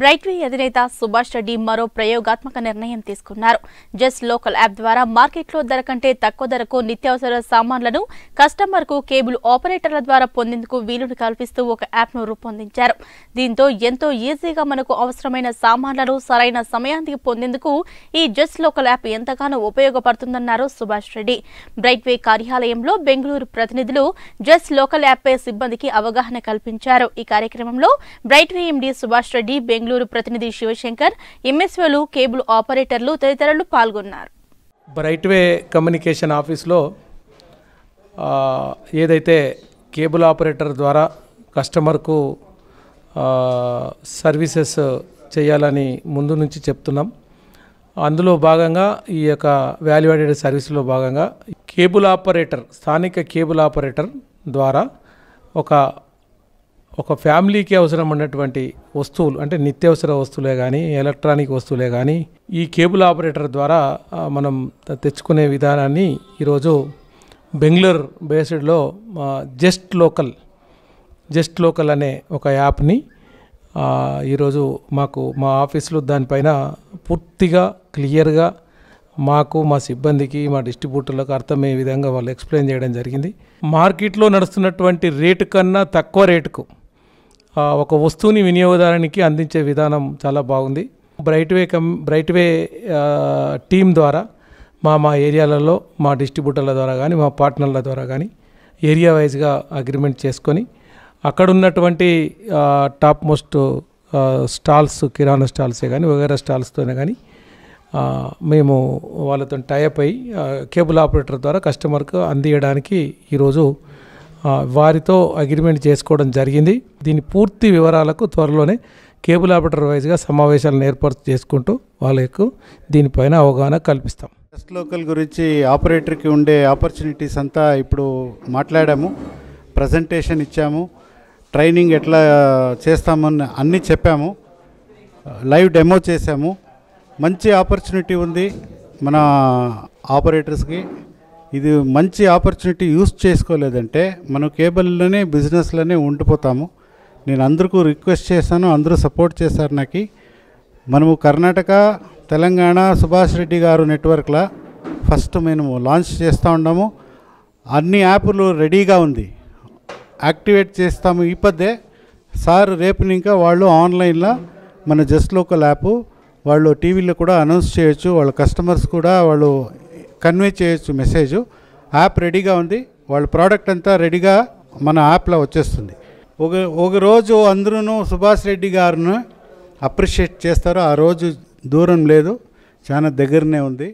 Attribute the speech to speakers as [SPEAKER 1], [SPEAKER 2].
[SPEAKER 1] Brightway అధినేత సుభాష్ రెడ్డి మరో ప్రయోగాత్మక నిర్ణయం తీసుకున్నారు జస్ట్ లోకల్ యాప్ ద్వారా మార్కెట్లో ధర కంటే తక్కువ ధరకు నిత్యావసర సామాన్లను కస్టమర్కు కేబుల్ ఆపరేటర్ల ద్వారా పొందేందుకు వీలును కల్పిస్తూ ఒక యాప్ను రూపొందించారు దీంతో ఎంతో ఈజీగా మనకు అవసరమైన సామాన్లను సరైన సమయానికి పొందేందుకు ఈ జస్ట్ లోకల్ యాప్ ఎంతగానో ఉపయోగపడుతుందన్నారు సుభాష్ రెడ్డి బ్రైట్వే కార్యాలయంలో బెంగళూరు ప్రతినిధులు జస్ట్ లోకల్ యాప్పై సిబ్బందికి అవగాహన కల్పించారు ఈ కార్యక్రమంలో బ్రైట్వే ఎండీ సుభాష్ రెడ్డి బెంగళూరు బెంగళూరు ప్రతినిధి శివశంకర్ ఎంఎస్ఓలు కేబుల్ ఆపరేటర్లు తదితరులు పాల్గొన్నారు
[SPEAKER 2] బ్రైట్వే కమ్యూనికేషన్ ఆఫీస్లో ఏదైతే కేబుల్ ఆపరేటర్ ద్వారా కస్టమర్కు సర్వీసెస్ చేయాలని ముందు నుంచి చెప్తున్నాం అందులో భాగంగా ఈ యొక్క వాల్యూ యాడెడ్ సర్వీస్లో భాగంగా కేబుల్ ఆపరేటర్ స్థానిక కేబుల్ ఆపరేటర్ ద్వారా ఒక ఒక ఫ్యామిలీకి అవసరం ఉన్నటువంటి వస్తువులు అంటే నిత్యావసర వస్తువులే కానీ ఎలక్ట్రానిక్ వస్తువులే కానీ ఈ కేబుల్ ఆపరేటర్ ద్వారా మనం తెచ్చుకునే విధానాన్ని ఈరోజు బెంగళూరు బేస్డ్లో జస్ట్ లోకల్ జస్ట్ లోకల్ అనే ఒక యాప్ని ఈరోజు మాకు మా ఆఫీస్లో దానిపైన పూర్తిగా క్లియర్గా మాకు మా సిబ్బందికి మా డిస్ట్రిబ్యూటర్లకు అర్థమయ్యే విధంగా వాళ్ళు ఎక్స్ప్లెయిన్ చేయడం జరిగింది మార్కెట్లో నడుస్తున్నటువంటి రేటు కన్నా తక్కువ రేటుకు ఒక వస్తువుని వినియోగదారునికి అందించే విధానం చాలా బాగుంది బ్రైట్వే కం బ్రైట్వే టీం ద్వారా మా మా ఏరియాలలో మా డిస్ట్రిబ్యూటర్ల ద్వారా కానీ మా పార్ట్నర్ల ద్వారా కానీ ఏరియా వైజ్గా అగ్రిమెంట్ చేసుకొని అక్కడ ఉన్నటువంటి టాప్ మోస్ట్ స్టాల్స్ కిరాణా స్టాల్సే కానీ వగేరా స్టాల్స్తోనే కానీ మేము వాళ్ళతో టైప్ అయ్యి కేబుల్ ఆపరేటర్ ద్వారా కస్టమర్కు అందియడానికి ఈరోజు వారితో అగ్రిమెంట్ చేసుకోవడం జరిగింది దీని పూర్తి వివరాలకు త్వరలోనే కేబుల్ ఆపరేటర్ వైజ్గా సమావేశాలను ఏర్పాటు చేసుకుంటూ వాళ్ళకు దీనిపైన అవగాహన
[SPEAKER 3] కల్పిస్తాం టెస్ట్ లోకల్ గురించి ఆపరేటర్కి ఉండే ఆపర్చునిటీస్ అంతా ఇప్పుడు మాట్లాడాము ప్రజెంటేషన్ ఇచ్చాము ట్రైనింగ్ ఎట్లా చేస్తామని అన్నీ చెప్పాము లైవ్ డెమో చేశాము మంచి ఆపర్చునిటీ ఉంది మన ఆపరేటర్స్కి ఇది మంచి ఆపర్చునిటీ యూస్ చేసుకోలేదంటే మనం కేబుల్లోనే బిజినెస్లోనే ఉండిపోతాము నేను అందరికీ రిక్వెస్ట్ చేశాను అందరూ సపోర్ట్ చేశారు నాకు మనము కర్ణాటక తెలంగాణ సుభాష్ రెడ్డి గారు నెట్వర్క్లో ఫస్ట్ మేము లాంచ్ చేస్తూ ఉన్నాము అన్ని యాప్లు రెడీగా ఉంది యాక్టివేట్ చేస్తాము ఇప్పదే సార్ రేపు ఇంకా వాళ్ళు ఆన్లైన్లో మన జస్ట్ లోకల్ యాప్ వాళ్ళు టీవీలో కూడా అనౌన్స్ చేయొచ్చు వాళ్ళ కస్టమర్స్ కూడా వాళ్ళు కన్వే చేయొచ్చు మెసేజ్ యాప్ రెడీగా ఉంది వాళ్ళ ప్రోడక్ట్ అంతా రెడీగా మన యాప్లో వచ్చేస్తుంది ఒక ఒకరోజు అందరూ సుభాష్ రెడ్డి గారిని అప్రిషియేట్ చేస్తారు ఆ రోజు దూరం లేదు చాలా దగ్గరనే ఉంది